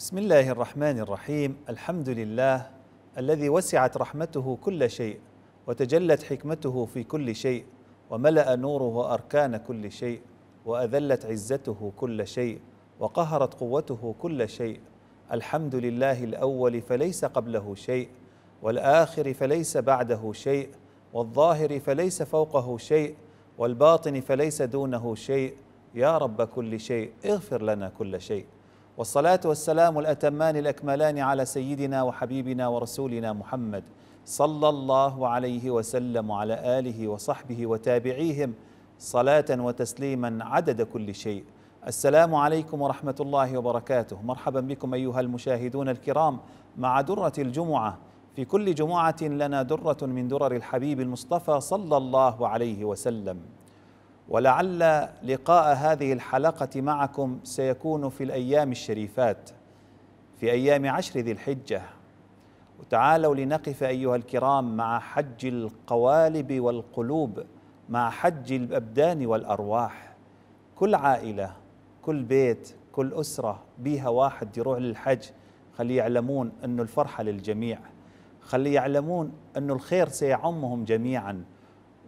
بسم الله الرحمن الرحيم الحمد لله الذي وسعت رحمته كل شيء وتجلت حكمته في كل شيء وملا نوره اركان كل شيء واذلت عزته كل شيء وقهرت قوته كل شيء الحمد لله الاول فليس قبله شيء والاخر فليس بعده شيء والظاهر فليس فوقه شيء والباطن فليس دونه شيء يا رب كل شيء اغفر لنا كل شيء والصلاة والسلام الأتمان الأكملان على سيدنا وحبيبنا ورسولنا محمد صلى الله عليه وسلم وعلى آله وصحبه وتابعيهم صلاة وتسليما عدد كل شيء السلام عليكم ورحمة الله وبركاته مرحبا بكم أيها المشاهدون الكرام مع درة الجمعة في كل جمعة لنا درة من درر الحبيب المصطفى صلى الله عليه وسلم ولعل لقاء هذه الحلقة معكم سيكون في الأيام الشريفات في أيام عشر ذي الحجة وتعالوا لنقف أيها الكرام مع حج القوالب والقلوب مع حج الأبدان والأرواح كل عائلة كل بيت كل أسرة بيها واحد يروح للحج خليه يعلمون أنه الفرحة للجميع خليه يعلمون أنه الخير سيعمهم جميعا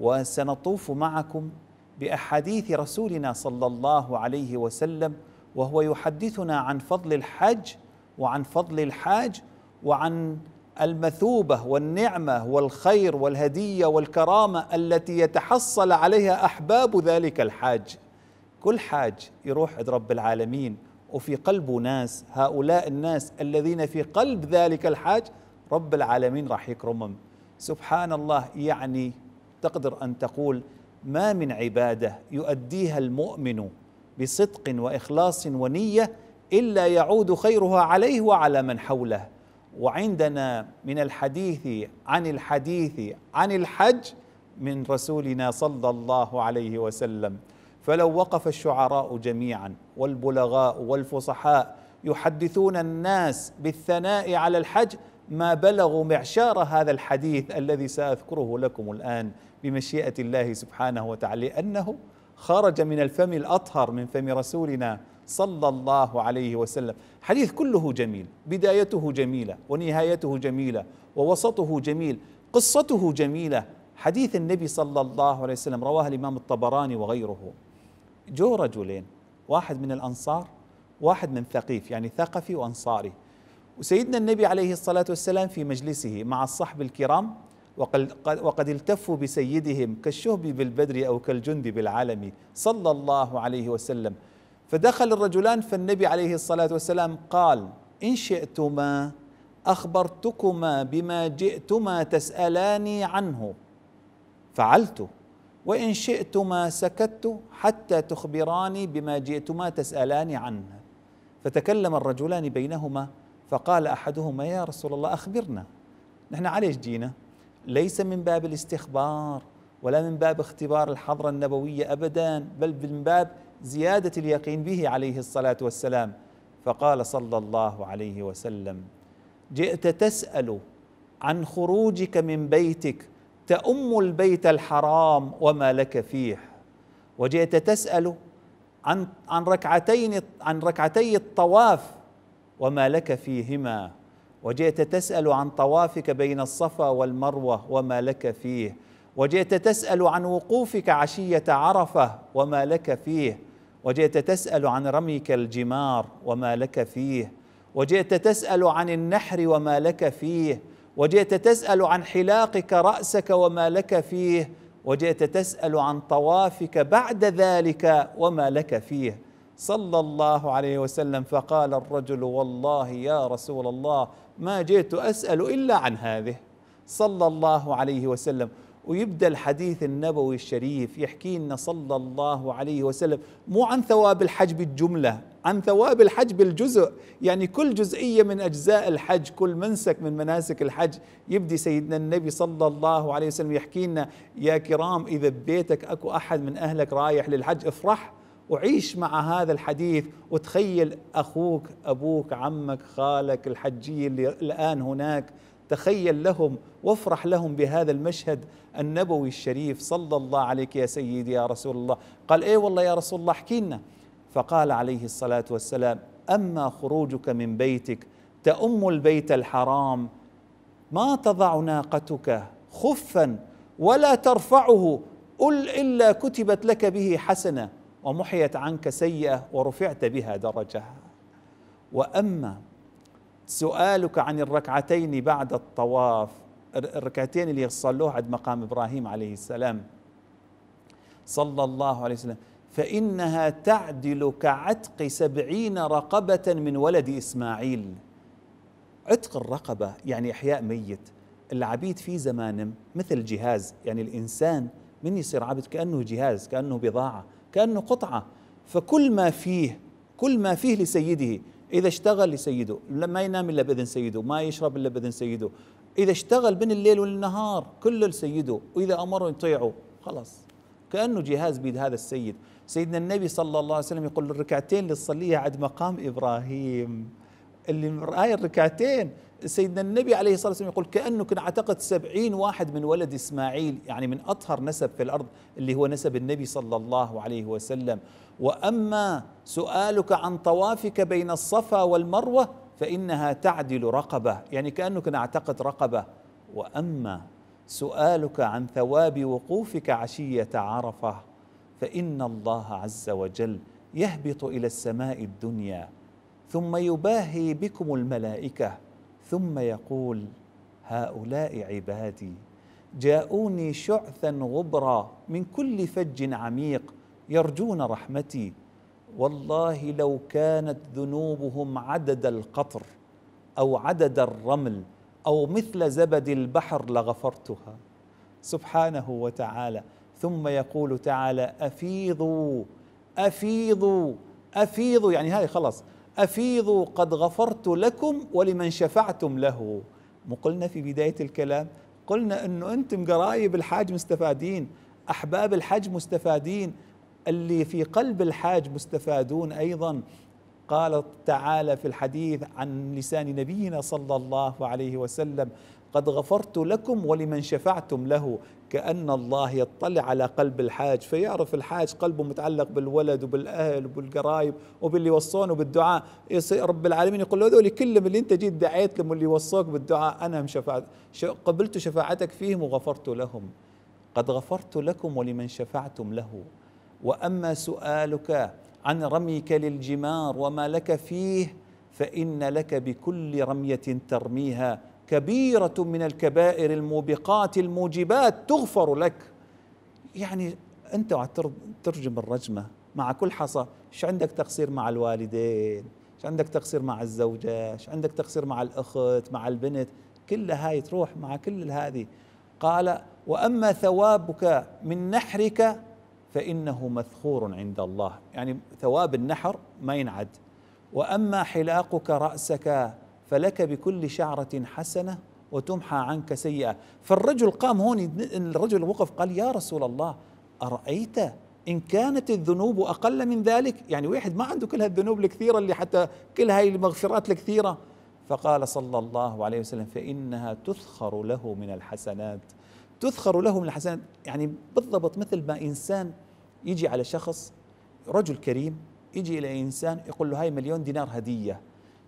وسنطوف معكم باحاديث رسولنا صلى الله عليه وسلم وهو يحدثنا عن فضل الحج وعن فضل الحاج وعن المثوبه والنعمه والخير والهديه والكرامه التي يتحصل عليها احباب ذلك الحاج كل حاج يروح عند رب العالمين وفي قلبه ناس هؤلاء الناس الذين في قلب ذلك الحاج رب العالمين راح يكرمهم سبحان الله يعني تقدر ان تقول ما من عباده يؤديها المؤمن بصدق واخلاص ونيه الا يعود خيرها عليه وعلى من حوله وعندنا من الحديث عن الحديث عن الحج من رسولنا صلى الله عليه وسلم فلو وقف الشعراء جميعا والبلغاء والفصحاء يحدثون الناس بالثناء على الحج ما بلغوا معشار هذا الحديث الذي ساذكره لكم الان بمشيئة الله سبحانه وتعالى لأنه خرج من الفم الأطهر من فم رسولنا صلى الله عليه وسلم حديث كله جميل بدايته جميلة ونهايته جميلة ووسطه جميل قصته جميلة حديث النبي صلى الله عليه وسلم رواه الإمام الطبراني وغيره جو رجلين واحد من الأنصار واحد من ثقيف يعني ثقفي وأنصاري وسيدنا النبي عليه الصلاة والسلام في مجلسه مع الصحب الكرام وقد, وقد التفوا بسيدهم كالشهب بالبدر أو كالجند بالعلم صلى الله عليه وسلم فدخل الرجلان فالنبي عليه الصلاة والسلام قال إن شئتما أخبرتكما بما جئتما تسألاني عنه فعلت وإن شئتما سكت حتى تخبراني بما جئتما تسألاني عنه فتكلم الرجلان بينهما فقال أحدهما يا رسول الله أخبرنا نحن عليش جينا ليس من باب الاستخبار ولا من باب اختبار الحضرة النبوية أبدا بل من باب زيادة اليقين به عليه الصلاة والسلام فقال صلى الله عليه وسلم جئت تسأل عن خروجك من بيتك تأم البيت الحرام وما لك فيه وجئت تسأل عن عن ركعتين عن ركعتي الطواف وما لك فيهما وجئت تسأل عن طوافك بين الصفا والمروة وما لك فيه وجئت تسأل عن وقوفك عشية عرفة وما لك فيه وجئت تسأل عن رميك الجمار وما لك فيه وجئت تسأل عن النحر وما لك فيه وجئت تسأل عن حلاقك رأسك وما لك فيه وجئت تسأل عن طوافك بعد ذلك وما لك فيه صلى الله عليه وسلم فقال الرجل والله يا رسول الله ما جئت أسأل إلا عن هذه صلى الله عليه وسلم ويبدا الحديث النبوي الشريف يحكي لنا صلى الله عليه وسلم مو عن ثواب الحج بالجمله عن ثواب الحج بالجزء يعني كل جزئيه من اجزاء الحج كل منسك من مناسك الحج يبدي سيدنا النبي صلى الله عليه وسلم يحكي لنا يا كرام اذا ببيتك اكو احد من اهلك رايح للحج افرح وعيش مع هذا الحديث وتخيل اخوك ابوك عمك خالك الحجي اللي الان هناك تخيل لهم وافرح لهم بهذا المشهد النبوي الشريف صلى الله عليك يا سيدي يا رسول الله قال ايه والله يا رسول الله احكي لنا فقال عليه الصلاه والسلام اما خروجك من بيتك تأم البيت الحرام ما تضع ناقتك خفا ولا ترفعه قل إلا كتبت لك به حسنة ومحيت عنك سيئه ورفعت بها درجه واما سؤالك عن الركعتين بعد الطواف الركعتين اللي صلوه عند مقام ابراهيم عليه السلام صلى الله عليه وسلم فإنها تعدل كعتق سبعين رقبة من ولد إسماعيل عتق الرقبة يعني إحياء ميت العبيد في زمانهم مثل جهاز يعني الإنسان من يصير عبد كأنه جهاز كأنه بضاعة كأنه قطعة فكل ما فيه كل ما فيه لسيده إذا اشتغل لسيده ما ينام إلا بإذن سيده ما يشرب إلا بإذن سيده إذا اشتغل بين الليل والنهار كله لسيده وإذا أمره يطيعه خلاص كأنه جهاز بيد هذا السيد سيدنا النبي صلى الله عليه وسلم يقول الركعتين اللي تصليها عند مقام إبراهيم اللي هاي الركعتين سيدنا النبي عليه الصلاة والسلام يقول كأنه كان اعتقد سبعين واحد من ولد إسماعيل يعني من أطهر نسب في الأرض اللي هو نسب النبي صلى الله عليه وسلم وأما سؤالك عن طوافك بين الصفا والمروة فإنها تعدل رقبة يعني كأنه كان اعتقد رقبة وأما سؤالك عن ثواب وقوفك عشية عرفة فإن الله عز وجل يهبط إلى السماء الدنيا ثم يباهي بكم الملائكه ثم يقول هؤلاء عبادي جاءوني شعثا غبرا من كل فج عميق يرجون رحمتي والله لو كانت ذنوبهم عدد القطر او عدد الرمل او مثل زبد البحر لغفرتها سبحانه وتعالى ثم يقول تعالى افيضوا افيضوا افيضوا يعني هذه خلاص افيضوا قد غفرت لكم ولمن شفعتم له مو قلنا في بدايه الكلام قلنا انه انتم قرايب الحاج مستفادين احباب الحج مستفادين اللي في قلب الحاج مستفادون ايضا قال تعالى في الحديث عن لسان نبينا صلى الله عليه وسلم قد غفرت لكم ولمن شفعتم له كأن الله يطلع على قلب الحاج فيعرف الحاج قلبه متعلق بالولد وبالأهل وبالقرايب وباللي وصونه بالدعاء رب العالمين يقول له هذول كلهم اللي انت جيت دعيت لهم واللي وصوك بالدعاء أنا شفعت قبلت شفاعتك فيهم وغفرت لهم قد غفرت لكم ولمن شفعتم له وأما سؤالك عن رميك للجمار وما لك فيه فإن لك بكل رمية ترميها كبيرة من الكبائر الموبقات الموجبات تغفر لك يعني أنت ترجم الرجمة مع كل حصى ايش عندك تقصير مع الوالدين ايش عندك تقصير مع الزوجة ايش عندك تقصير مع الأخت مع البنت كلها هاي تروح مع كل هذه قال وأما ثوابك من نحرك فإنه مثخور عند الله يعني ثواب النحر ما ينعد وأما حلاقك رأسك فلك بكل شعرة حسنة وتمحى عنك سيئة فالرجل قام هون الرجل وقف قال يا رسول الله أرأيت إن كانت الذنوب أقل من ذلك يعني واحد ما عنده كل هالذنوب الكثيرة اللي حتى كل هاي المغفرات الكثيرة فقال صلى الله عليه وسلم فإنها تثخر له من الحسنات تثخر له من الحسنات يعني بالضبط مثل ما إنسان يجي على شخص رجل كريم يجي إلى إنسان يقول له هاي مليون دينار هدية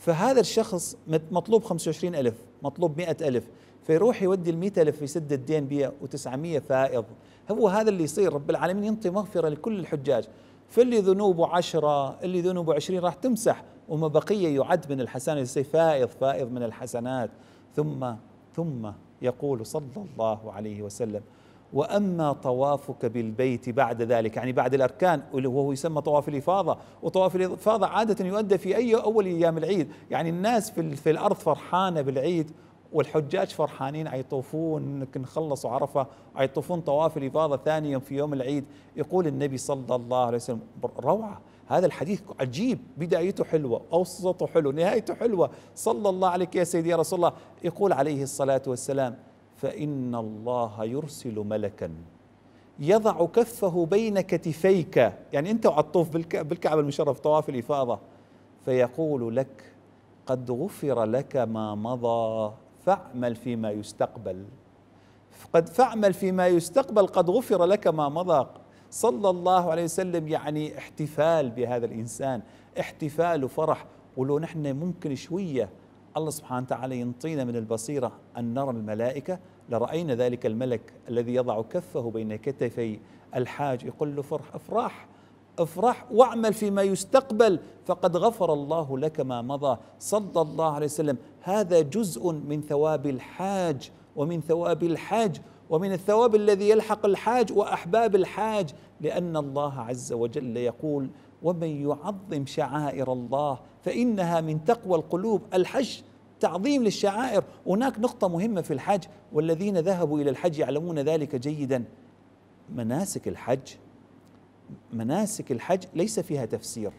فهذا الشخص مطلوب 25 ألف مطلوب 100 ألف فيروح يودي ال ألف يسد الدين بيه و900 فائض هو هذا اللي يصير رب العالمين ينطي مغفرة لكل الحجاج فاللي ذنوبه عشرة اللي ذنوبه عشرين راح تمسح وما بقية يعد من الحسنات يصير فائض فائض من الحسنات ثم ثم يقول صلى الله عليه وسلم واما طوافك بالبيت بعد ذلك يعني بعد الاركان وهو يسمى طواف الافاضه وطواف الافاضه عاده يؤدى في اي اول ايام العيد يعني الناس في, في الارض فرحانه بالعيد والحجاج فرحانين عيطوفون خلصوا عرفة عيطوفون طواف الإفاضة ثانيا في يوم العيد يقول النبي صلى الله عليه وسلم روعة هذا الحديث عجيب بدايته حلوة أوسطه حلو نهايته حلوة صلى الله عليك يا سيدي يا رسول الله يقول عليه الصلاة والسلام فإن الله يرسل ملكا يضع كفه بين كتفيك يعني أنت وعطوف بالكعبة المشرف طواف الإفاضة فيقول لك قد غفر لك ما مضى فاعمل فيما يستقبل قد فاعمل فيما يستقبل قد غفر لك ما مضى صلى الله عليه وسلم يعني احتفال بهذا الإنسان احتفال وفرح ولو نحن ممكن شوية الله سبحانه وتعالى ينطينا من البصيرة أن نرى الملائكة لرأينا ذلك الملك الذي يضع كفه بين كتفي الحاج يقول له فرح افرح افرح واعمل فيما يستقبل فقد غفر الله لك ما مضى صلى الله عليه وسلم هذا جزء من ثواب الحاج ومن ثواب الحاج ومن الثواب الذي يلحق الحاج واحباب الحاج لان الله عز وجل يقول ومن يعظم شعائر الله فإنها من تقوى القلوب الحج تعظيم للشعائر هناك نقطة مهمة في الحج والذين ذهبوا إلى الحج يعلمون ذلك جيدا مناسك الحج مناسك الحج ليس فيها تفسير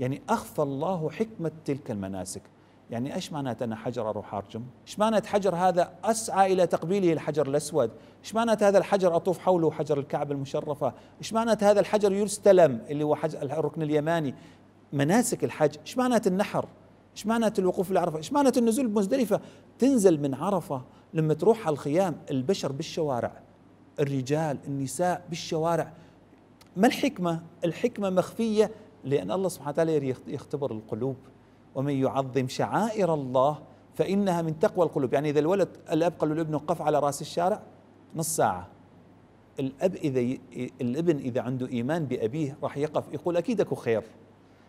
يعني أخفى الله حكمة تلك المناسك يعني ايش معناته انا حجر اروح ارجم؟ ايش معناته حجر هذا اسعى الى تقبيله الحجر الاسود؟ ايش معناته هذا الحجر اطوف حوله حجر الكعبه المشرفه؟ ايش معناته هذا الحجر يستلم اللي هو حجر الركن اليماني؟ مناسك الحج، ايش معناته النحر؟ ايش معناته الوقوف لعرفه؟ ايش معناته النزول بمزدلفه؟ تنزل من عرفه لما تروح على الخيام البشر بالشوارع الرجال النساء بالشوارع ما الحكمه؟ الحكمه مخفيه لان الله سبحانه وتعالى يختبر القلوب ومن يعظم شعائر الله فإنها من تقوى القلوب يعني إذا الولد الأب قال لابنه قف على رأس الشارع نص ساعة الأب إذا ي... الابن إذا عنده إيمان بأبيه راح يقف يقول أكيد أكو خير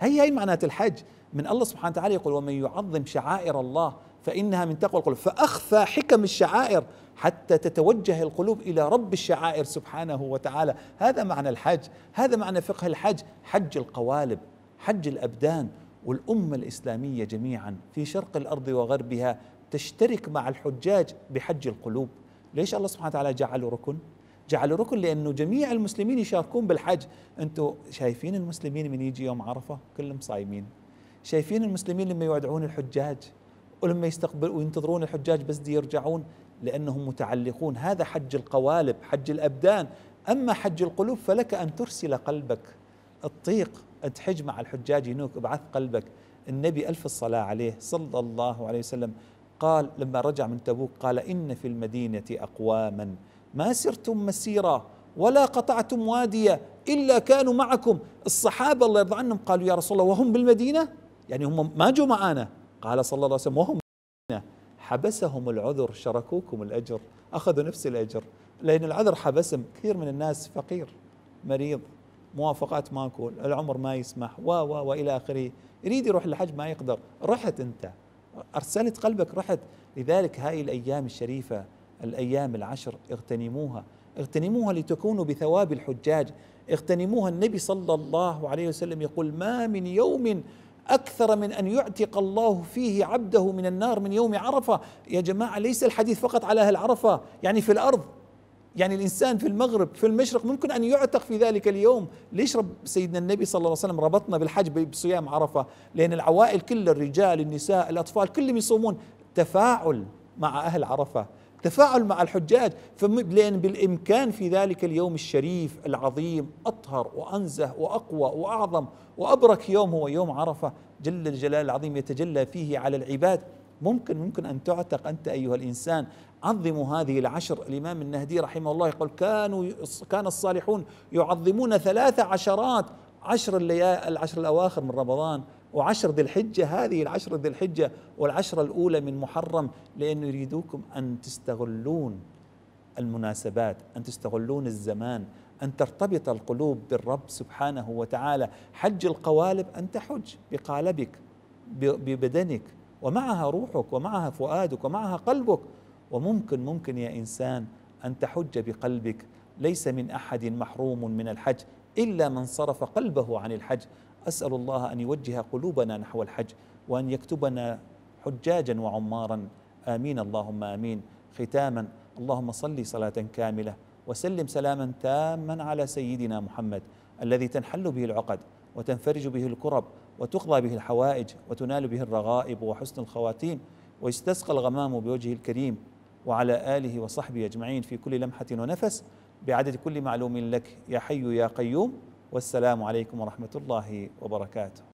هي هي معناة الحج من الله سبحانه وتعالى يقول ومن يعظم شعائر الله فإنها من تقوى القلوب فأخفى حكم الشعائر حتى تتوجه القلوب إلى رب الشعائر سبحانه وتعالى هذا معنى الحج هذا معنى فقه الحج حج القوالب حج الأبدان والأمة الإسلامية جميعا في شرق الأرض وغربها تشترك مع الحجاج بحج القلوب ليش الله سبحانه وتعالى جعله ركن؟ جعله ركن لأنه جميع المسلمين يشاركون بالحج أنتم شايفين المسلمين من يجي يوم عرفة كلهم صايمين شايفين المسلمين لما يودعون الحجاج ولما يستقبل وينتظرون الحجاج بس دي يرجعون لأنهم متعلقون هذا حج القوالب حج الأبدان أما حج القلوب فلك أن ترسل قلبك الطيق أنت حج مع الحجاج ينوك ابعث قلبك النبي ألف الصلاة عليه صلى الله عليه وسلم قال لما رجع من تبوك قال إن في المدينة أقواما ما سرتم مسيرة ولا قطعتم وادية إلا كانوا معكم الصحابة الله يرضى عنهم قالوا يا رسول الله وهم بالمدينة يعني هم ما جوا معانا قال صلى الله عليه وسلم وهم بالمدينة حبسهم العذر شركوكم الأجر أخذوا نفس الأجر لأن العذر حبسهم كثير من الناس فقير مريض موافقات ماكو العمر ما يسمح و و والى اخره يريد يروح للحج ما يقدر رحت انت ارسلت قلبك رحت لذلك هاي الايام الشريفه الايام العشر اغتنموها اغتنموها لتكونوا بثواب الحجاج اغتنموها النبي صلى الله عليه وسلم يقول ما من يوم اكثر من ان يعتق الله فيه عبده من النار من يوم عرفه يا جماعه ليس الحديث فقط على اهل عرفه يعني في الارض يعني الإنسان في المغرب في المشرق ممكن أن يعتق في ذلك اليوم ليش رب سيدنا النبي صلى الله عليه وسلم ربطنا بالحج بصيام عرفة لأن العوائل كل الرجال النساء الأطفال كلهم يصومون تفاعل مع أهل عرفة تفاعل مع الحجاج لأن بالإمكان في ذلك اليوم الشريف العظيم أطهر وأنزه وأقوى وأعظم وأبرك يوم هو يوم عرفة جل الجلال العظيم يتجلى فيه على العباد ممكن ممكن أن تعتق أنت أيها الإنسان عظموا هذه العشر الإمام النهدي رحمه الله يقول كانوا كان الصالحون يعظمون ثلاث عشرات عشر العشر الأواخر من رمضان وعشر ذي الحجة هذه العشر ذي الحجة والعشر الأولى من محرم لأنه يريدوكم أن تستغلون المناسبات أن تستغلون الزمان أن ترتبط القلوب بالرب سبحانه وتعالى حج القوالب أن تحج بقالبك ببدنك ومعها روحك ومعها فؤادك ومعها قلبك وممكن ممكن يا إنسان أن تحج بقلبك ليس من أحد محروم من الحج إلا من صرف قلبه عن الحج أسأل الله أن يوجه قلوبنا نحو الحج وأن يكتبنا حجاجا وعمارا آمين اللهم آمين ختاما اللهم صلي صلاة كاملة وسلم سلاما تاما على سيدنا محمد الذي تنحل به العقد وتنفرج به الكرب وتقضى به الحوائج وتنال به الرغائب وحسن الخواتيم ويستسقى الغمام بوجهه الكريم وعلى آله وصحبه أجمعين في كل لمحة ونفس بعدد كل معلوم لك يا حي يا قيوم والسلام عليكم ورحمة الله وبركاته